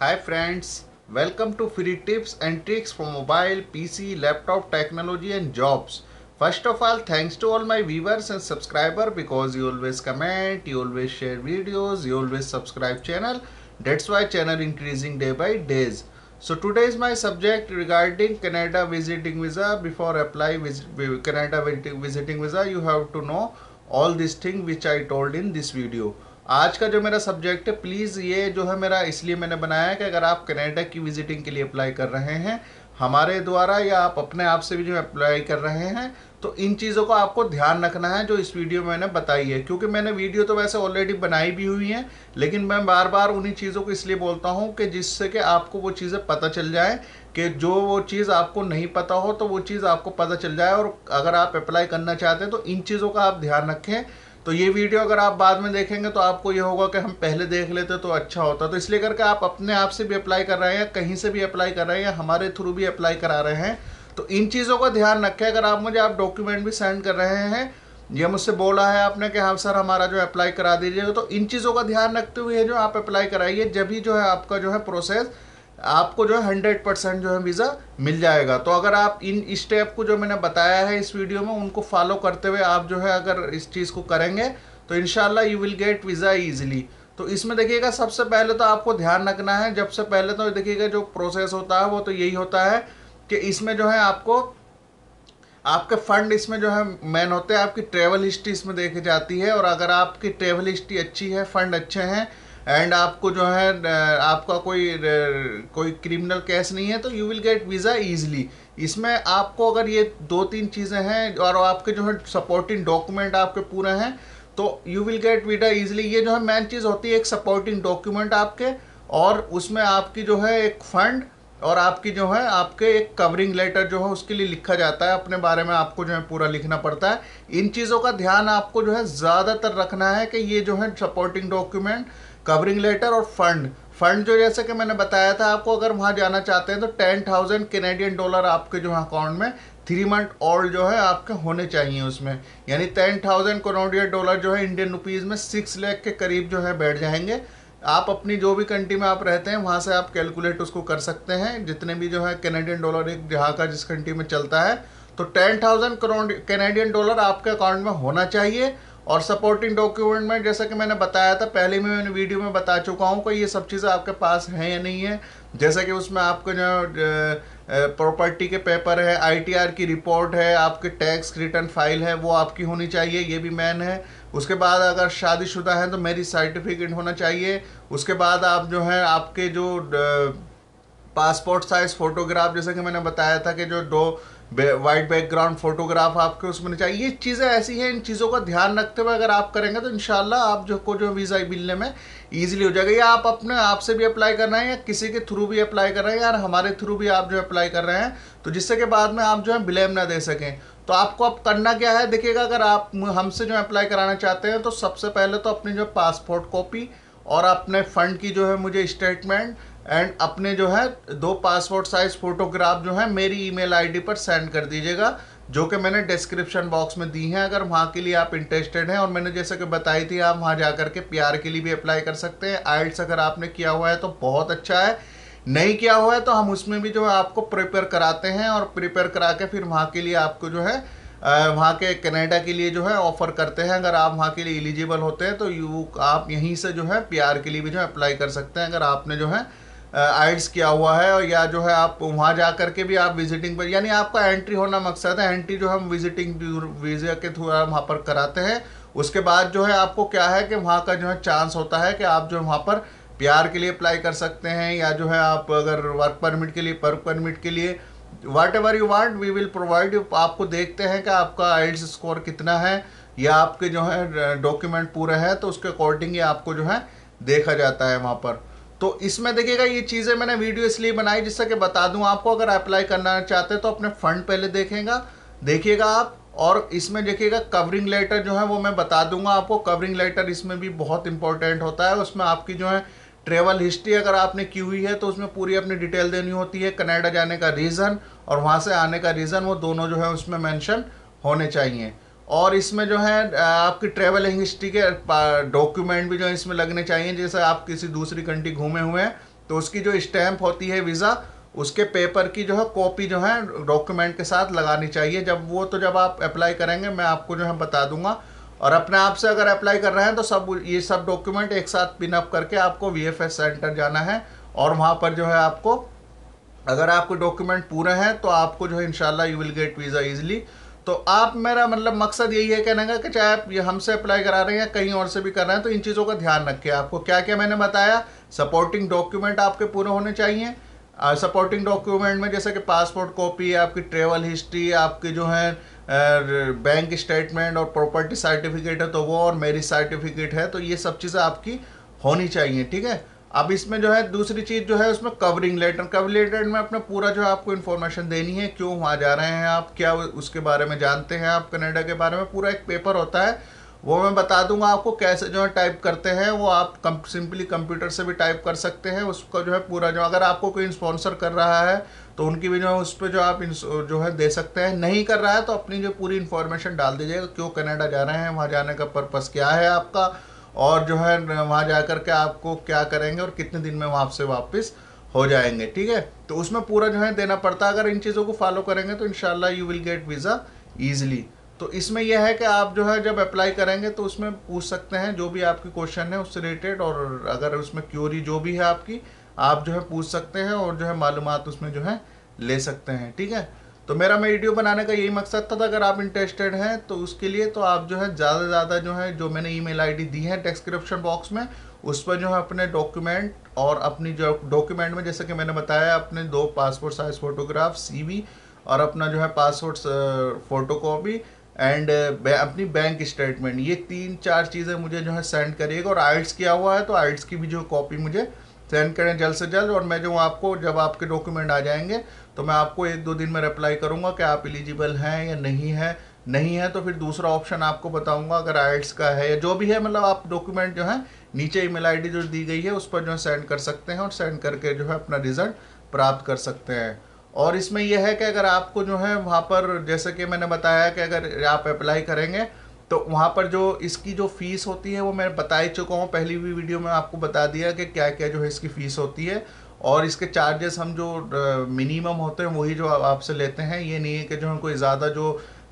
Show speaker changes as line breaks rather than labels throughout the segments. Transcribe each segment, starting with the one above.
Hi friends, welcome to free tips and tricks for mobile, PC, laptop, technology and jobs. First of all, thanks to all my viewers and subscriber because you always comment, you always share videos, you always subscribe channel. That's why channel increasing day by days. So today is my subject regarding Canada visiting visa. Before apply Canada visiting visa, you have to know all these things which I told in this video. आज का जो मेरा subject है please ये जो है मेरा इसलिए मैंने बनाया है कि अगर आप कनाडा की विजिटिंग के लिए अप्लाई कर रहे हैं हमारे द्वारा या आप अपने आप से भी जो अप्लाई कर रहे हैं तो इन चीज़ों को आपको ध्यान रखना है जो इस वीडियो में मैंने बताई है क्योंकि मैंने वीडियो तो वैसे ऑलरेडी बनाई भी हुई है लेकिन मैं बार बार उन्हीं चीज़ों को इसलिए बोलता हूँ कि जिससे कि आपको वो चीज़ें पता चल जाए कि जो वो चीज़ आपको नहीं पता हो तो वो चीज़ आपको पता चल जाए और अगर आप अप्लाई करना चाहते हैं तो इन चीज़ों का आप ध्यान रखें तो ये वीडियो अगर आप बाद में देखेंगे तो आपको ये होगा कि हम पहले देख लेते तो अच्छा होता तो इसलिए करके आप अपने आप से भी अप्लाई कर रहे हैं या कहीं से भी अप्लाई कर रहे हैं या हमारे थ्रू भी अप्लाई करा रहे हैं तो इन चीज़ों का ध्यान रखें अगर आप मुझे आप डॉक्यूमेंट भी सेंड कर रहे हैं ये मुझसे बोला है आपने कि हाँ सर हमारा जो अप्लाई करा दीजिएगा तो इन चीज़ों का ध्यान रखते हुए जो आप अप्लाई कराइए जब ही जो है आपका जो है प्रोसेस आपको जो है हंड्रेड परसेंट जो है वीज़ा मिल जाएगा तो अगर आप इन स्टेप को जो मैंने बताया है इस वीडियो में उनको फॉलो करते हुए आप जो है अगर इस चीज़ को करेंगे तो इन you will get visa easily तो इसमें देखिएगा सबसे पहले तो आपको ध्यान रखना है जब से पहले तो देखिएगा जो प्रोसेस होता है वो तो यही होता है कि इसमें जो है आपको आपके फंड इसमें जो है मेन होते हैं आपकी ट्रेवल हिस्ट्री इसमें देखी जाती है और अगर आपकी ट्रेवल हिस्ट्री अच्छी है फंड अच्छे हैं एंड आपको जो है आपका कोई कोई क्रिमिनल केस नहीं है तो you will get visa easily इसमें आपको अगर ये दो तीन चीज़ें हैं और आपके जो है सपोर्टिंग डॉक्यूमेंट आपके पूरे हैं तो you will get visa easily ये जो है मेन चीज़ होती है एक सपोर्टिंग डॉक्यूमेंट आपके और उसमें आपकी जो है एक फ़ंड और आपकी जो है आपके एक कवरिंग लेटर जो है उसके लिए लिखा जाता है अपने बारे में आपको जो है पूरा लिखना पड़ता है इन चीज़ों का ध्यान आपको जो है ज़्यादातर रखना है कि ये जो है सपोर्टिंग डॉक्यूमेंट कवरिंग लेटर और फंड फंड जो जैसे कि मैंने बताया था आपको अगर वहाँ जाना चाहते हैं तो टेन थाउजेंड कैनेडियन डॉलर आपके जो है अकाउंट में थ्री मंथ और जो है आपके होने चाहिए उसमें यानी टेन थाउजेंड करोडियन डॉलर जो है इंडियन रुपीज़ में सिक्स लैख के करीब जो है बैठ जाएंगे आप अपनी जो भी कंट्री में आप रहते हैं वहाँ से आप कैलकुलेट उसको कर सकते हैं जितने भी जो है कैनेडियन डॉलर एक जहाँ का जिस कंट्री में चलता है तो ten thousand crore Canadian dollar आपके अकाउंट में होना चाहिए और सपोर्टिंग डॉक्यूमेंट में जैसा कि मैंने बताया था पहले भी मैंने वीडियो में बता चुका हूँ कि ये सब चीज़ें आपके पास हैं या नहीं है जैसा कि उसमें आपको जो प्रॉपर्टी के पेपर है आईटीआर की रिपोर्ट है आपके टैक्स रिटर्न फाइल है वो आपकी होनी चाहिए ये भी मैन है उसके बाद अगर शादीशुदा है तो मेरी सर्टिफिकेट होना चाहिए उसके बाद आप जो है आपके जो पासपोर्ट साइज़ फ़ोटोग्राफ जैसा कि मैंने बताया था कि जो दो वाइट बैकग्राउंड फोटोग्राफ आपके उसमें नहीं चाहिए ये चीज़ें ऐसी हैं इन चीज़ों का ध्यान रखते हुए अगर आप करेंगे तो इन आप जो को जो वीज़ा मिलने में ईजिली हो जाएगा या आप अपने आप से भी अप्लाई करना है या किसी के थ्रू भी अप्लाई कर रहे हैं या हमारे थ्रू भी आप जो अप्लाई कर रहे हैं तो जिससे के बाद में आप जो है ब्लेम ना दे सकें तो आपको अब करना क्या है देखिएगा अगर आप हमसे जो अप्लाई कराना चाहते हैं तो सबसे पहले तो अपनी जो पासपोर्ट कॉपी और अपने फ़ंड की जो है मुझे स्टेटमेंट एंड अपने जो है दो पासपोर्ट साइज फोटोग्राफ जो है मेरी ईमेल आईडी पर सेंड कर दीजिएगा जो कि मैंने डिस्क्रिप्शन बॉक्स में दी हैं अगर वहाँ के लिए आप इंटरेस्टेड हैं और मैंने जैसे कि बताई थी आप वहाँ जा कर के प्यार के लिए भी अप्लाई कर सकते हैं आइल्स अगर आपने किया हुआ है तो बहुत अच्छा है नहीं किया हुआ है तो हम उसमें भी जो है आपको प्रिपेयर कराते हैं और प्रिपेयर करा के फिर वहाँ के लिए आपको जो है वहाँ के कनाडा के लिए जो है ऑफ़र करते हैं अगर आप वहाँ के लिए एलिजिबल होते हैं तो यू आप यहीं से जो है प्यार के लिए भी जो है अप्लाई कर सकते हैं अगर आपने जो है आइड्स किया हुआ है या जो है आप वहाँ जा कर के भी आप विजिटिंग पर यानी आपका एंट्री होना मकसद है एंट्री जो हम विजिटिंग वीज़ा के थ्रू वहाँ पर कराते हैं उसके बाद जो है आपको क्या है कि वहाँ का जो है चांस होता है कि आप जो वहाँ पर प्यार के लिए अप्लाई कर सकते हैं या जो है आप अगर वर्क परमिट के लिए वर्क परमिट के लिए whatever you want we will provide आपको देखते हैं कि आपका आइल्स स्कोर कितना है या आपके जो है डॉक्यूमेंट पूरे हैं तो उसके अकॉर्डिंग ही आपको जो है देखा जाता है वहाँ पर तो इसमें देखिएगा ये चीज़ें मैंने वीडियो इसलिए बनाई जिससे कि बता दूं आपको अगर अप्लाई करना चाहते हैं तो अपने फंड पहले देखेगा देखिएगा आप और इसमें देखिएगा कवरिंग लेटर जो है वो मैं बता दूंगा आपको कवरिंग लेटर इसमें भी बहुत इंपॉर्टेंट होता है उसमें आपकी जो है ट्रेवल हिस्ट्री अगर आपने की हुई है तो उसमें पूरी अपनी डिटेल देनी होती है कनाडा जाने का रीज़न और वहाँ से आने का रीज़न वो दोनों जो है उसमें मैंशन होने चाहिए और इसमें जो है आपकी ट्रेवल हिस्ट्री के डॉक्यूमेंट भी जो है इसमें लगने चाहिए जैसे आप किसी दूसरी कंट्री घूमे हुए हैं तो उसकी जो स्टैम्प होती है वीज़ा उसके पेपर की जो है कॉपी जो है डॉक्यूमेंट के साथ लगानी चाहिए जब वो तो जब आप अप्लाई करेंगे मैं आपको जो है बता दूंगा और अपने आप से अगर अप्लाई कर रहे हैं तो सब ये सब डॉक्यूमेंट एक साथ पिनअप करके आपको वी सेंटर जाना है और वहाँ पर जो है आपको अगर आपके डॉक्यूमेंट पूरे हैं तो आपको जो है in you will get visa easily तो आप मेरा मतलब मकसद यही है कहने का कि चाहे आप ये हमसे अप्लाई करा रहे हैं या कहीं और से भी कर रहे हैं तो इन चीज़ों का ध्यान रखें आपको क्या क्या मैंने बताया सपोर्टिंग डॉक्यूमेंट आपके पूरे होने चाहिए सपोर्टिंग डॉक्यूमेंट में जैसे कि पासपोर्ट कॉपी आपकी ट्रेवल हिस्ट्री आपके जो है बैंक स्टेटमेंट और प्रॉपर्टी सर्टिफिकेट है तो वो और मेरिज सर्टिफिकेट है तो ये सब चीज़ें आपकी होनी चाहिए ठीक है अब इसमें जो है दूसरी चीज़ जो है उसमें कवरिंग लेटर कवरिंग लेटर में अपना पूरा जो है आपको इन्फॉर्मेशन देनी है क्यों वहाँ जा रहे हैं आप क्या उसके बारे में जानते हैं आप कनाडा के बारे में पूरा एक पेपर होता है वो मैं बता दूंगा आपको कैसे जो है टाइप करते हैं वो आप सिंपली कंप्यूटर से भी टाइप कर सकते हैं उसका जो है पूरा जो अगर आपको कोई स्पॉन्सर कर रहा है तो उनकी भी जो है उस पर जो आप जो है दे सकते हैं नहीं कर रहा है तो अपनी जो पूरी इन्फॉर्मेशन डाल दीजिएगा क्यों कनाडा जा रहे हैं वहाँ जाने का पर्पज़ क्या है आपका और जो है वहाँ जा कर के आपको क्या करेंगे और कितने दिन में वहाँ से वापस हो जाएंगे ठीक है तो उसमें पूरा जो है देना पड़ता है अगर इन चीज़ों को फॉलो करेंगे तो इन you will get visa easily तो इसमें यह है कि आप जो है जब अप्लाई करेंगे तो उसमें पूछ सकते हैं जो भी आपकी क्वेश्चन है उससे रिलेटेड और अगर उसमें क्यूरी जो भी है आपकी आप जो है पूछ सकते हैं और जो है मालूम उसमें जो है ले सकते हैं ठीक है तो मेरा मैं वीडियो बनाने का यही मकसद था तो अगर आप इंटरेस्टेड हैं तो उसके लिए तो आप जो है ज़्यादा से ज़्यादा जो है जो मैंने ईमेल आईडी दी है डिस्क्रिप्शन बॉक्स में उस पर जो है अपने डॉक्यूमेंट और अपनी जो डॉक्यूमेंट में जैसे कि मैंने बताया अपने दो पासपोर्ट साइज़ फ़ोटोग्राफ सी और अपना जो है पासपोर्ट फोटो एंड अपनी बैंक स्टेटमेंट ये तीन चार चीज़ें मुझे जो है सेंड करिएगा और आइट्स किया हुआ है तो आइट्स की भी जो कॉपी मुझे सेंड करें जल्द से जल्द और मैं जो आपको जब आपके डॉक्यूमेंट आ जाएंगे तो मैं आपको एक दो दिन में रिप्लाई करूँगा कि आप एलिजिबल हैं या नहीं है नहीं है तो फिर दूसरा ऑप्शन आपको बताऊंगा अगर आइट्स का है या जो भी है मतलब आप डॉक्यूमेंट जो है नीचे ईमेल आईडी जो दी गई है उस पर जो है सेंड कर सकते हैं और सेंड करके जो है अपना रिजल्ट प्राप्त कर सकते हैं और इसमें यह है कि अगर आपको जो है वहाँ पर जैसे कि मैंने बताया कि अगर आप अप्लाई करेंगे तो वहाँ पर जो इसकी जो फ़ीस होती है वो मैं बता ही चुका हूँ पहली भी वीडियो में आपको बता दिया कि क्या क्या जो है इसकी फ़ीस होती है और इसके चार्जेस हम जो मिनिमम होते हैं वही जो आपसे लेते हैं ये नहीं है कि जो कोई ज़्यादा जो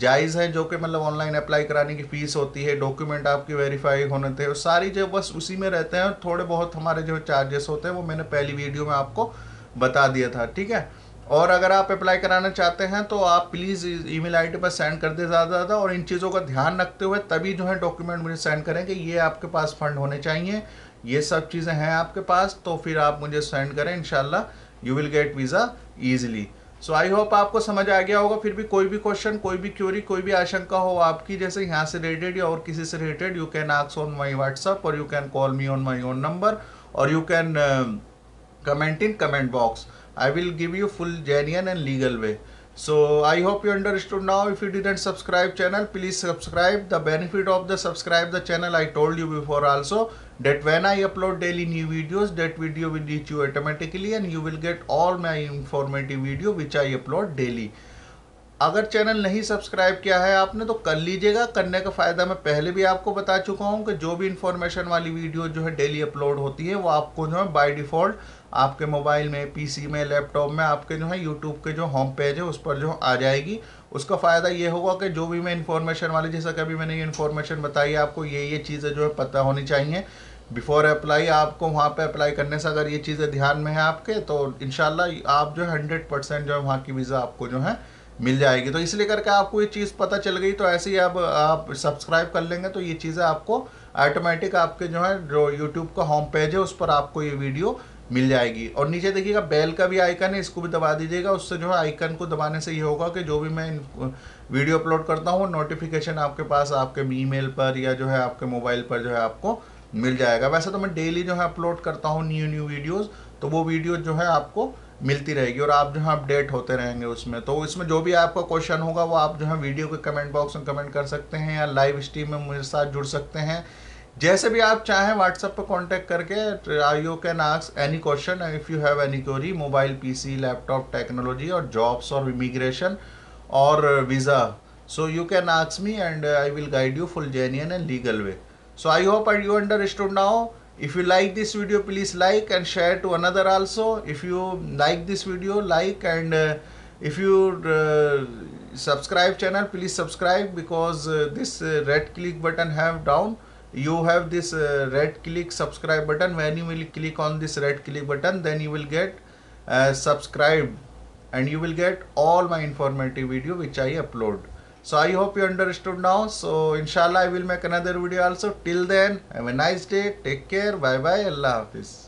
जायज़ है जो कि मतलब ऑनलाइन अप्लाई कराने की फ़ीस होती है डॉक्यूमेंट आपके वेरीफाई होने थे सारी जो बस उसी में रहते हैं और थोड़े बहुत हमारे जो चार्जेस होते हैं वो मैंने पहली वीडियो में आपको बता दिया था ठीक है और अगर आप अप्लाई कराना चाहते हैं तो आप प्लीज़ ईमेल आईडी पर सेंड कर दें ज़्यादा ज़्यादा और इन चीज़ों का ध्यान रखते हुए तभी जो है डॉक्यूमेंट मुझे सेंड करें कि ये आपके पास फ़ंड होने चाहिए ये सब चीज़ें हैं आपके पास तो फिर आप मुझे सेंड करें इनशाला you will get visa easily so I hope आपको समझ आ गया होगा फिर भी कोई भी क्वेश्चन कोई भी क्यूरी कोई भी आशंका हो आपकी जैसे यहाँ से रिलेटेड या और किसी से रिलेटेड यू कैन आक्स ऑन माई व्हाट्सअप और you can call me on my own number और you can comment in comment box I will give you full genuine and legal way I hope you you understood now if you didn't subscribe channel please subscribe the benefit of the subscribe the channel I told you before also that when I upload daily new videos that video will reach you automatically and you will get all my informative video which I upload daily अगर channel नहीं subscribe किया है आपने तो कर लीजिएगा करने का फ़ायदा मैं पहले भी आपको बता चुका हूँ कि जो भी इन्फॉर्मेशन वाली वीडियो जो है डेली अपलोड होती है वो आपको जो है बाय डिफ़ॉल्ट आपके मोबाइल में पीसी में लैपटॉप में आपके जो है यूट्यूब के जो होम पेज है उस पर जो आ जाएगी उसका फ़ायदा ये होगा कि जो भी मैं इन्फॉर्मेशन वाली जैसा कभी मैंने ये इन्फॉर्मेशन बताई आपको ये ये चीज़ें जो है पता होनी चाहिए बिफोर अप्लाई आपको वहाँ पे अप्लाई करने से अगर ये चीज़ें ध्यान में है आपके तो इन आप जो है हंड्रेड परसेंट जो है वहाँ की वीज़ा आपको जो है मिल जाएगी तो इसलिए करके आपको ये चीज़ पता चल गई तो ऐसे ही अब आप सब्सक्राइब कर लेंगे तो ये चीज़ें आपको ऑटोमेटिक आपके जो है जो यूट्यूब का होम पेज है उस पर आपको ये वीडियो मिल जाएगी और नीचे देखिएगा बेल का भी आइकन है इसको भी दबा दीजिएगा उससे जो है आइकन को दबाने से ये होगा कि जो भी मैं वीडियो अपलोड करता हूँ नोटिफिकेशन आपके पास आपके ईमेल पर या जो है आपके मोबाइल पर जो है आपको मिल जाएगा वैसे तो मैं डेली जो है अपलोड करता हूँ न्यू न्यू वीडियोज़ तो वो वीडियो जो है आपको मिलती रहेगी और आप जो है अपडेट होते रहेंगे उसमें तो इसमें जो भी आपका क्वेश्चन होगा वो आप जो है वीडियो के कमेंट बॉक्स में कमेंट कर सकते हैं या लाइव स्ट्रीम में मेरे साथ जुड़ सकते हैं जैसे भी आप चाहें व्हाट्सएप पर कॉन्टेक्ट करके I you can ask any question if you have any query mobile P C laptop technology और जॉब्स और इमिग्रेशन और visa so you can ask me and I will guide you full genuine and legal way so I hope I you understood now if you like this video please like and share to another also if you like this video like and if you subscribe channel please subscribe because this red click button have down you have this uh, red click subscribe button when you will click on this red click button then you will get uh, and you will get all my informative video which I upload so I hope you understood now so inshallah I will make another video also till then have a nice day take care bye bye Allah Hafiz